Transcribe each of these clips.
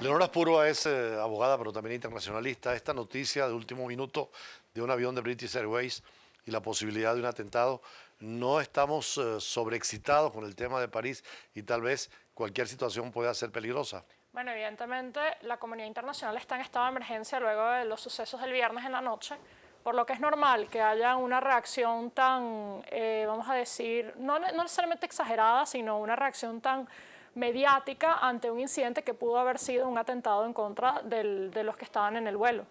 Leonora Spurua es eh, abogada, pero también internacionalista. Esta noticia de último minuto de un avión de British Airways y la posibilidad de un atentado, no estamos eh, sobreexcitados con el tema de París y tal vez cualquier situación pueda ser peligrosa. Bueno, evidentemente la comunidad internacional está en estado de emergencia luego de los sucesos del viernes en la noche, por lo que es normal que haya una reacción tan, eh, vamos a decir, no, no necesariamente exagerada, sino una reacción tan mediática ante un incidente que pudo haber sido un atentado en contra de los que estaban en el vuelo.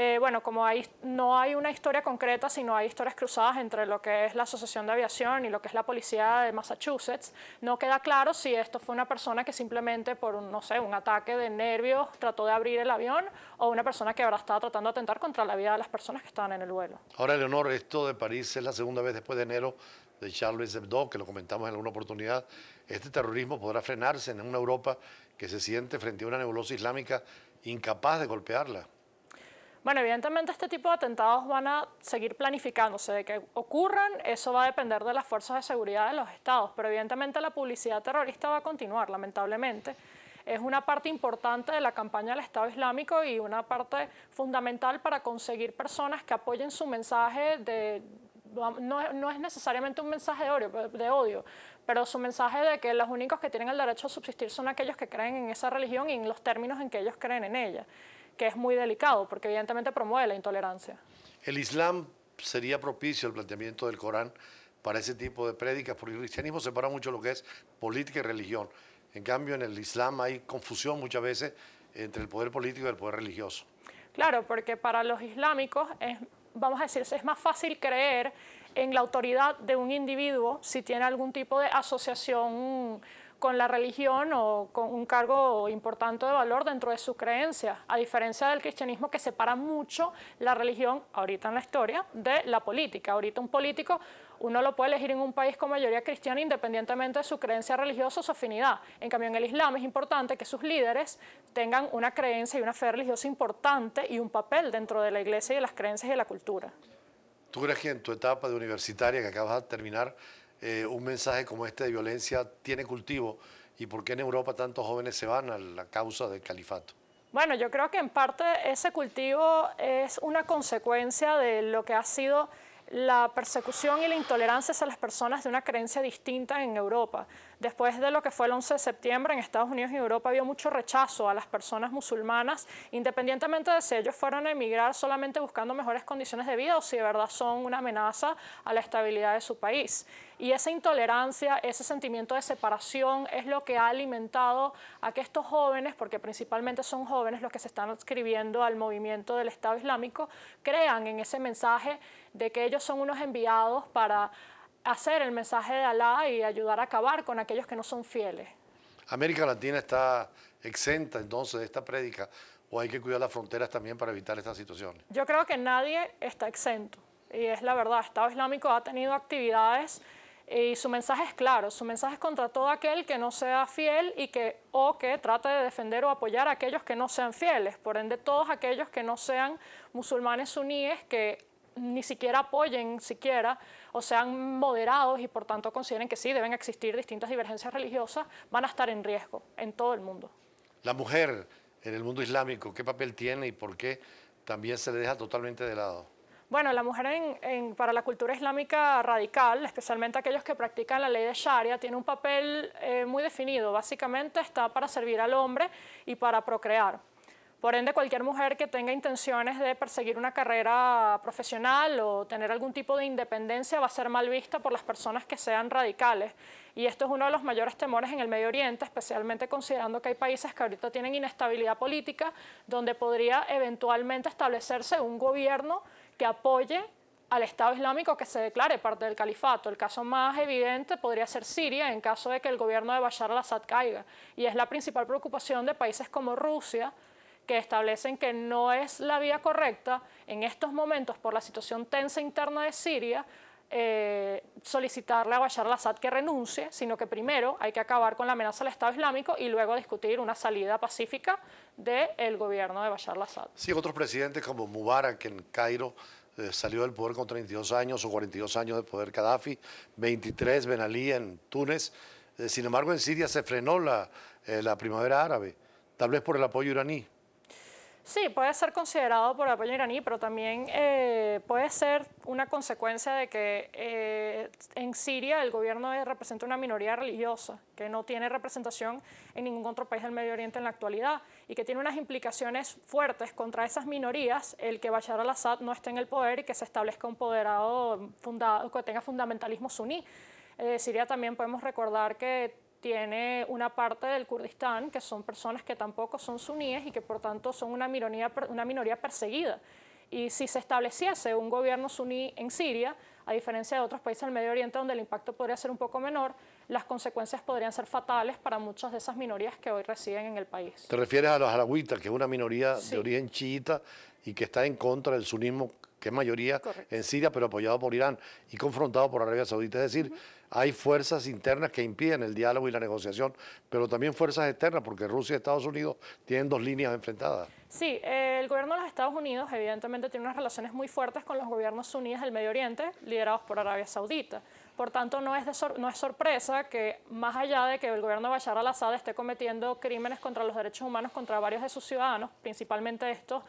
Eh, bueno, como no hay una historia concreta, sino hay historias cruzadas entre lo que es la Asociación de Aviación y lo que es la Policía de Massachusetts, no queda claro si esto fue una persona que simplemente por, no sé, un ataque de nervios trató de abrir el avión o una persona que ahora estado tratando de atentar contra la vida de las personas que estaban en el vuelo. Ahora, Leonor, esto de París es la segunda vez después de enero de Charles Hebdo, que lo comentamos en alguna oportunidad. Este terrorismo podrá frenarse en una Europa que se siente frente a una nebulosa islámica incapaz de golpearla. Bueno, evidentemente este tipo de atentados van a seguir planificándose. De que ocurran, eso va a depender de las fuerzas de seguridad de los estados, pero evidentemente la publicidad terrorista va a continuar, lamentablemente. Es una parte importante de la campaña del Estado Islámico y una parte fundamental para conseguir personas que apoyen su mensaje de, no, es necesariamente un mensaje de odio, pero su mensaje de que los únicos que tienen el derecho a subsistir son aquellos que creen en esa religión y en los términos en que ellos creen en ella que es muy delicado, porque evidentemente promueve la intolerancia. El Islam sería propicio el planteamiento del Corán para ese tipo de prédicas, porque el cristianismo separa mucho lo que es política y religión. En cambio, en el Islam hay confusión muchas veces entre el poder político y el poder religioso. Claro, porque para los islámicos vamos a decir, es más fácil creer en la autoridad de un individuo si tiene algún tipo de asociación con la religión o con un cargo importante de valor dentro de su creencia, a diferencia del cristianismo que separa mucho la religión, ahorita en la historia, de la política. Ahorita un político uno lo puede elegir en un país con mayoría cristiana independientemente de su creencia religiosa o su afinidad. En cambio, en el Islam es importante que sus líderes tengan una creencia y una fe religiosa importante y un papel dentro de la iglesia y de las creencias y de la cultura. ¿Tú crees que en tu etapa de universitaria que acabas de terminar eh, un mensaje como este de violencia tiene cultivo y por qué en Europa tantos jóvenes se van a la causa del califato. Bueno, yo creo que en parte ese cultivo es una consecuencia de lo que ha sido la persecución y la intolerancia hacia las personas de una creencia distinta en Europa. Después de lo que fue el 11 de septiembre en Estados Unidos y Europa había mucho rechazo a las personas musulmanas, independientemente de si ellos fueron a emigrar solamente buscando mejores condiciones de vida o si de verdad son una amenaza a la estabilidad de su país. Y esa intolerancia, ese sentimiento de separación es lo que ha alimentado a que estos jóvenes, porque principalmente son jóvenes los que se están adscribiendo al movimiento del Estado Islámico, crean en ese mensaje de que ellos son unos enviados para hacer el mensaje de Alá y ayudar a acabar con aquellos que no son fieles. América Latina está exenta entonces de esta prédica o hay que cuidar las fronteras también para evitar estas situaciones? Yo creo que nadie está exento y es la verdad. Estado Islámico ha tenido actividades y su mensaje es claro, su mensaje es contra todo aquel que no sea fiel y que o que trate de defender o apoyar a aquellos que no sean fieles, por ende todos aquellos que no sean musulmanes suníes que ni siquiera apoyen siquiera o sean moderados y por tanto consideren que sí, deben existir distintas divergencias religiosas, van a estar en riesgo en todo el mundo. La mujer en el mundo islámico, ¿qué papel tiene y por qué también se le deja totalmente de lado? Bueno, la mujer para la cultura islámica radical, especialmente aquellos que practican la ley de Sharia, tiene un papel eh, muy definido. Básicamente está para servir al hombre y para procrear. Por ende, cualquier mujer que tenga intenciones de perseguir una carrera profesional o tener algún tipo de independencia va a ser mal vista por las personas que sean radicales. Y esto es uno de los mayores temores en el Medio Oriente, especialmente considerando que hay países que ahorita tienen inestabilidad política, donde podría eventualmente establecerse un gobierno que apoye al Estado Islámico que se declare parte del califato. El caso más evidente podría ser Siria en caso de que el gobierno de Bashar al-Assad caiga. Y es la principal preocupación de países como Rusia, que establecen que no es la vía correcta en estos momentos por la situación tensa interna de Siria eh, solicitarle a Bashar al-Assad que renuncie, sino que primero hay que acabar con la amenaza al Estado Islámico y luego discutir una salida pacífica del gobierno de Bashar al-Assad. Sí, otros presidentes como Mubarak en Cairo eh, salió del poder con 32 años o 42 años de poder Gaddafi, 23 Ben Ali en Túnez. Eh, sin embargo, en Siria se frenó la, la primavera árabe, tal vez por el apoyo iraní. Sí, puede ser considerado por apoyo iraní, pero también eh, puede ser una consecuencia de que eh, en Siria el gobierno representa una minoría religiosa que no tiene representación en ningún otro país del Medio Oriente en la actualidad y que tiene unas implicaciones fuertes contra esas minorías el que Bashar al-Assad no esté en el poder y que se establezca un poderado fundado, que tenga fundamentalismo suní. Eh, Siria también podemos recordar que tiene una parte del Kurdistán que son personas que tampoco son suníes y que por tanto son una minoría, una minoría perseguida. Y si se estableciese un gobierno suní en Siria, a diferencia de otros países del Medio Oriente donde el impacto podría ser un poco menor, las consecuencias podrían ser fatales para muchas de esas minorías que hoy residen en el país. ¿Te refieres a los aragüitas que es una minoría de origen chiita y que está en contra del sunismo que es mayoría en Siria, pero apoyado por Irán y confrontado por Arabia Saudita. Es decir, hay fuerzas internas que impiden el diálogo y la negociación, pero también fuerzas externas, porque Rusia y Estados Unidos tienen dos líneas enfrentadas. Sí, el gobierno de los Estados Unidos evidentemente tiene unas relaciones muy fuertes con los gobiernos suníes del Medio Oriente, liderados por Arabia Saudita. Por tanto, no es, no es sorpresa que, más allá de que el gobierno de Bashar al-Assad esté cometiendo crímenes contra los derechos humanos contra varios de sus ciudadanos, principalmente estos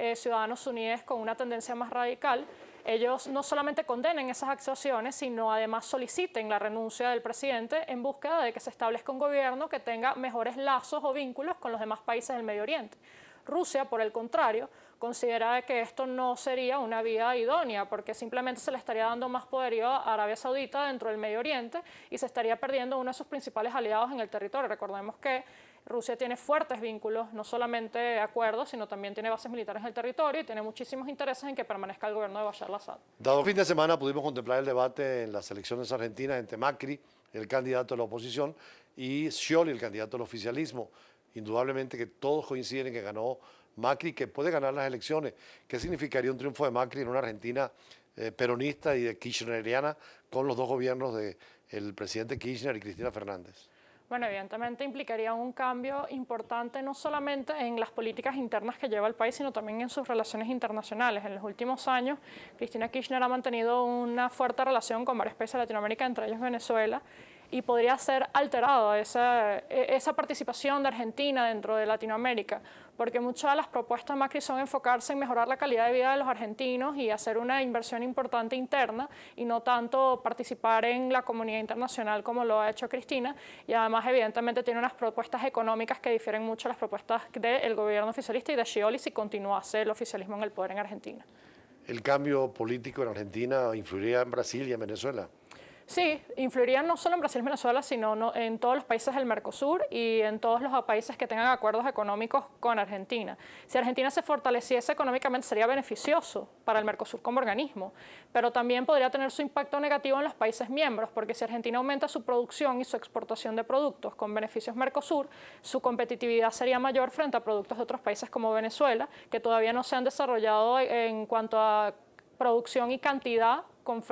eh, Ciudadanos Unidos con una tendencia más radical, ellos no solamente condenen esas actuaciones sino además soliciten la renuncia del presidente en búsqueda de que se establezca un gobierno que tenga mejores lazos o vínculos con los demás países del Medio Oriente. Rusia, por el contrario, considera que esto no sería una vía idónea porque simplemente se le estaría dando más poderío a Arabia Saudita dentro del Medio Oriente y se estaría perdiendo uno de sus principales aliados en el territorio. Recordemos que Rusia tiene fuertes vínculos, no solamente acuerdos, sino también tiene bases militares en el territorio y tiene muchísimos intereses en que permanezca el gobierno de Bashar al-Assad. Dado fin de semana pudimos contemplar el debate en las elecciones argentinas entre Macri, el candidato de la oposición, y Scioli, el candidato del oficialismo. Indudablemente que todos coinciden en que ganó Macri, que puede ganar las elecciones. ¿Qué significaría un triunfo de Macri en una Argentina eh, peronista y de kirchneriana con los dos gobiernos del presidente Kirchner y Cristina Fernández? Bueno, evidentemente implicaría un cambio importante no solamente en las políticas internas que lleva el país, sino también en sus relaciones internacionales. En los últimos años, Cristina Kirchner ha mantenido una fuerte relación con varios países de Latinoamérica, entre ellos Venezuela, y podría ser alterado esa, e-, esa participación de Argentina dentro de Latinoamérica porque muchas de las propuestas de Macri son enfocarse en mejorar la calidad de vida de los argentinos y hacer una inversión importante interna y no tanto participar en la comunidad internacional como lo ha hecho Cristina. Y además, evidentemente, tiene unas propuestas económicas que difieren mucho las propuestas del gobierno oficialista y de Scioli si ser el oficialismo en el poder en Argentina. ¿El cambio político en Argentina influiría en Brasil y en Venezuela? Sí, influirían no solo en Brasil y Venezuela, sino en todos los países del Mercosur y en todos los países que tengan acuerdos económicos con Argentina. Si Argentina se fortaleciese económicamente sería beneficioso para el Mercosur como organismo, pero también podría tener su impacto negativo en los países miembros, porque si Argentina aumenta su producción y su exportación de productos con beneficios Mercosur, su competitividad sería mayor frente a productos de otros países como Venezuela, que todavía no se han desarrollado en cuanto a producción y cantidad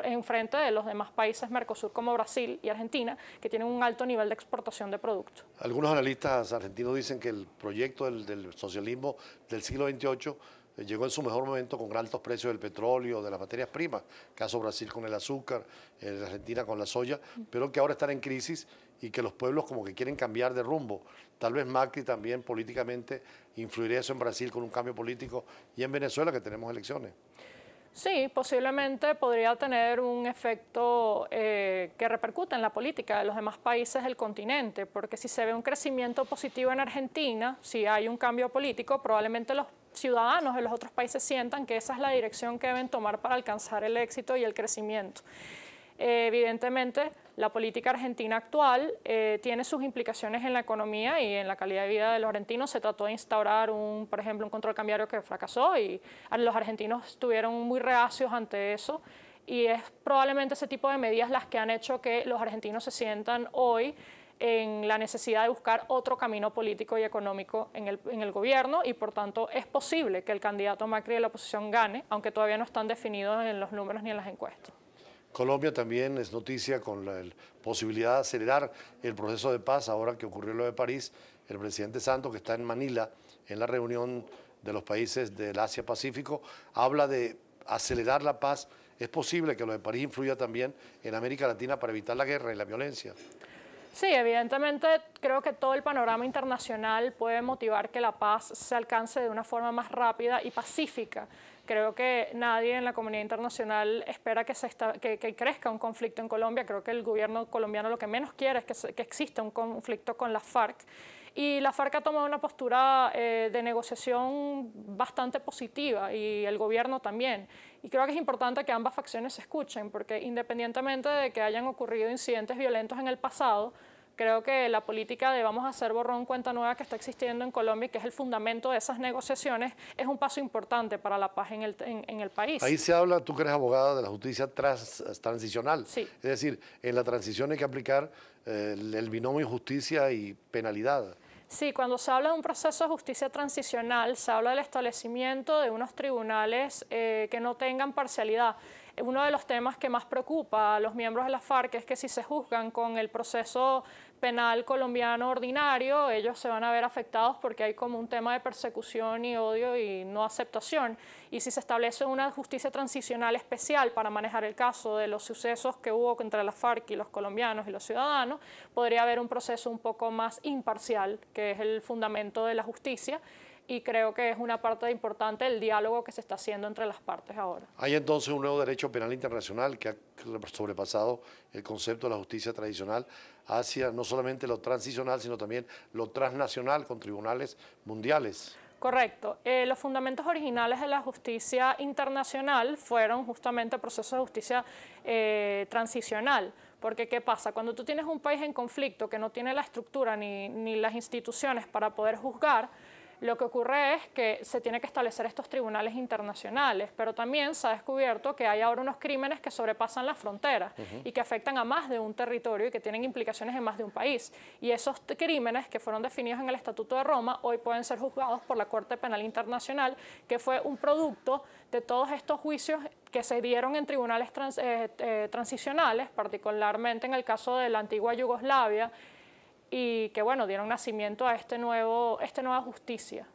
en de los demás países Mercosur como Brasil y Argentina, que tienen un alto nivel de exportación de productos. Algunos analistas argentinos dicen que el proyecto del, socialismo del siglo XXVIII eh, llegó en su mejor momento con altos precios del petróleo, de las materias primas, caso Brasil con el azúcar, Argentina con la soya, pero que ahora están en crisis y que los pueblos como que quieren cambiar de rumbo. Tal vez Macri también políticamente influiría eso en Brasil con un cambio político y en Venezuela que tenemos elecciones. Sí, posiblemente podría tener un efecto eh, que repercute en la política de los demás países del continente, porque si se ve un crecimiento positivo en Argentina, si hay un cambio político, probablemente los ciudadanos de los otros países sientan que esa es la dirección que deben tomar para alcanzar el éxito y el crecimiento. Eh, evidentemente la política argentina actual eh, tiene sus implicaciones en la economía y en la calidad de vida de los argentinos. Se trató de instaurar, por ejemplo, un control cambiario que fracasó y los argentinos estuvieron muy reacios ante eso. Y es probablemente ese tipo de medidas las que han hecho que los argentinos se sientan hoy en la necesidad de buscar otro camino político y económico en el, gobierno y por tanto es posible que el candidato Macri de la oposición gane, aunque todavía no están definidos en los números ni en las encuestas. Colombia también es noticia con la posibilidad de acelerar el proceso de paz ahora que ocurrió lo de París. El presidente Santos, que está en Manila, en la reunión de los países del Asia-Pacífico, habla de acelerar la paz. ¿Es posible que lo de París influya también en América Latina para evitar la guerra y la violencia? Sí, evidentemente creo que todo el panorama internacional puede motivar que la paz se alcance de una forma más rápida y pacífica. Creo que nadie en la comunidad internacional espera que, crezca un conflicto en Colombia. Creo que el gobierno colombiano lo que menos quiere es que, exista un conflicto con la FARC. Y la FARC ha tomado una postura eh, de negociación bastante positiva y el gobierno también. Y creo que es importante que ambas facciones se escuchen, porque independientemente de que hayan ocurrido incidentes violentos en el pasado, Creo que la política de vamos a hacer borrón cuenta nueva que está existiendo en Colombia y que es el fundamento de esas negociaciones es un paso importante para la paz en el, país. Ahí se habla, tú que eres abogada de la justicia eh, transicional. Sí. Es decir, en la transición hay que aplicar eh, el, binomio justicia y penalidad. Sí, cuando se habla de un proceso de justicia transicional, se habla del establecimiento de unos tribunales eh, que no tengan parcialidad. Uno de los temas que más preocupa a los miembros de la FARC es que si se juzgan con el proceso penal colombiano ordinario, ellos se van a ver afectados porque hay como un tema de persecución y odio y no aceptación. Y si se establece una justicia transicional especial para manejar el caso de los sucesos que hubo contra las FARC y los colombianos y los ciudadanos, podría haber un proceso un poco más imparcial, que es el fundamento de la justicia y creo que es una parte importante del diálogo que se está haciendo entre las partes ahora. Hay entonces un nuevo derecho penal internacional que ha sobrepasado el concepto de la justicia tradicional hacia no solamente lo transicional, sino también lo transnacional con tribunales mundiales. Correcto. Eh, los fundamentos originales de la justicia internacional fueron justamente procesos de justicia eh, transicional. Porque ¿qué pasa? Cuando tú tienes un país en conflicto que no tiene la estructura ni, ni las instituciones para poder juzgar, lo que ocurre es que se tiene que establecer estos tribunales internacionales, pero también se ha descubierto que hay ahora unos crímenes que sobrepasan las fronteras y que afectan a más de un territorio y que tienen implicaciones en más de un país. Y esos crímenes que fueron definidos en el Estatuto de Roma hoy pueden ser juzgados por la Corte Penal Internacional, que fue un producto de todos estos juicios que se dieron en tribunales eh, eh, transicionales, particularmente en el caso de la antigua Yugoslavia, y que bueno, dieron nacimiento a este nuevo, esta nueva justicia.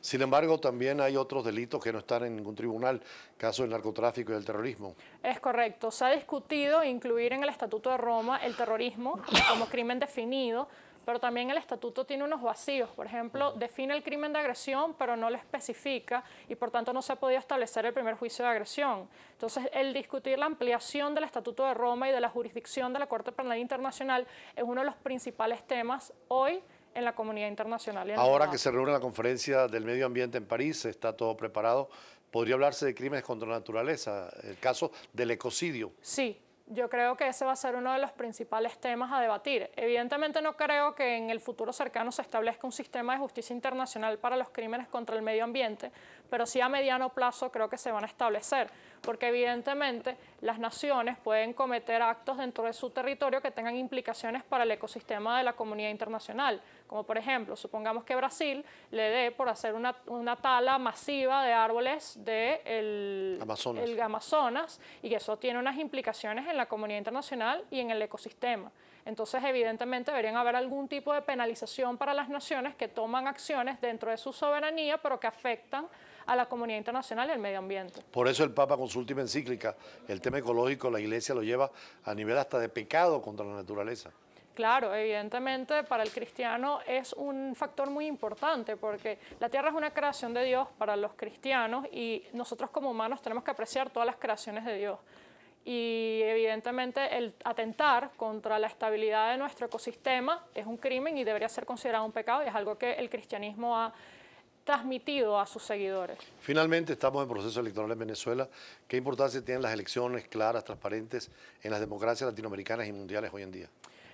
Sin embargo, también hay otros delitos que no están en ningún tribunal, caso del narcotráfico y del terrorismo. Es correcto, se ha discutido incluir en el Estatuto de Roma el terrorismo como crimen definido, pero también el estatuto tiene unos vacíos. Por ejemplo, define el crimen de agresión, pero no lo especifica y por tanto no se ha podido establecer el primer juicio de agresión. Entonces, el discutir la ampliación del Estatuto de Roma y de la jurisdicción de la Corte Penal Internacional es uno de los principales temas hoy en la comunidad internacional. Ahora que se reúne la conferencia del medio ambiente en París, está todo preparado, podría hablarse de crímenes contra la naturaleza, el caso del ecocidio. Sí, yo creo que ese va a ser uno de los principales temas a debatir. Evidentemente no creo que en el futuro cercano se establezca un sistema de justicia internacional para los crímenes contra el medio ambiente, pero sí a mediano plazo creo que se van a establecer, porque evidentemente las naciones pueden cometer actos dentro de su territorio que tengan implicaciones para el ecosistema de la comunidad internacional como por ejemplo, supongamos que Brasil le dé por hacer una, tala masiva de árboles del Amazonas. El Amazonas, y eso tiene unas implicaciones en la comunidad internacional y en el ecosistema. Entonces, evidentemente, deberían haber algún tipo de penalización para las naciones que toman acciones dentro de su soberanía, pero que afectan a la comunidad internacional y al medio ambiente. Por eso el Papa con su última encíclica, el tema ecológico, la Iglesia lo lleva a nivel hasta de pecado contra la naturaleza. Claro, evidentemente para el cristiano es un factor muy importante porque la tierra es una creación de Dios para los cristianos y nosotros como humanos tenemos que apreciar todas las creaciones de Dios. Y evidentemente el atentar contra la estabilidad de nuestro ecosistema es un crimen y debería ser considerado un pecado y es algo que el cristianismo ha transmitido a sus seguidores. Finalmente, estamos en proceso electoral en Venezuela. ¿Qué importancia tienen las elecciones claras, transparentes en las democracias latinoamericanas y mundiales hoy en día?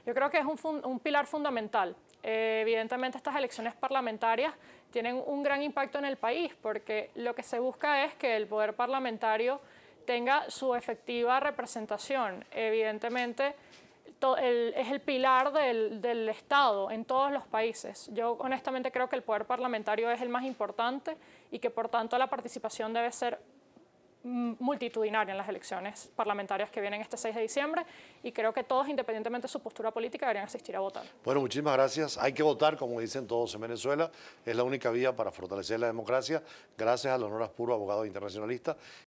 Yo creo que es un, pilar fundamental. Eh, evidentemente estas elecciones parlamentarias tienen un gran impacto en el país porque lo que se busca es que el poder parlamentario tenga su efectiva representación. Evidentemente es el pilar del, del Estado en todos los países. Yo honestamente creo que el poder parlamentario es el más importante y que por tanto la participación debe ser multitudinaria en las elecciones parlamentarias que vienen este 6 de diciembre y creo que todos, independientemente de su postura política, deberían asistir a votar. Bueno, muchísimas gracias. Hay que votar, como dicen todos en Venezuela, es la única vía para fortalecer la democracia. Gracias a Leonora Puro, abogado internacionalista.